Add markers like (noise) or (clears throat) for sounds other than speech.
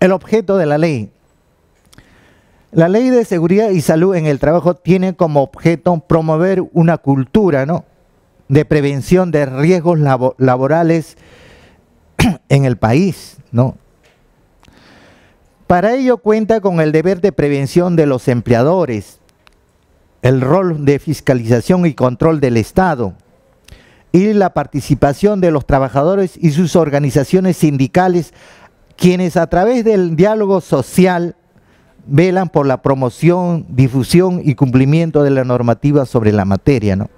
El objeto de la ley. La ley de seguridad y salud en el trabajo tiene como objeto promover una cultura ¿no? de prevención de riesgos laborales (clears throat) en el país. ¿no? Para ello cuenta con el deber de prevención de los empleadores, el rol de fiscalización y control del Estado y la participación de los trabajadores y sus organizaciones sindicales quienes a través del diálogo social velan por la promoción, difusión y cumplimiento de la normativa sobre la materia, ¿no?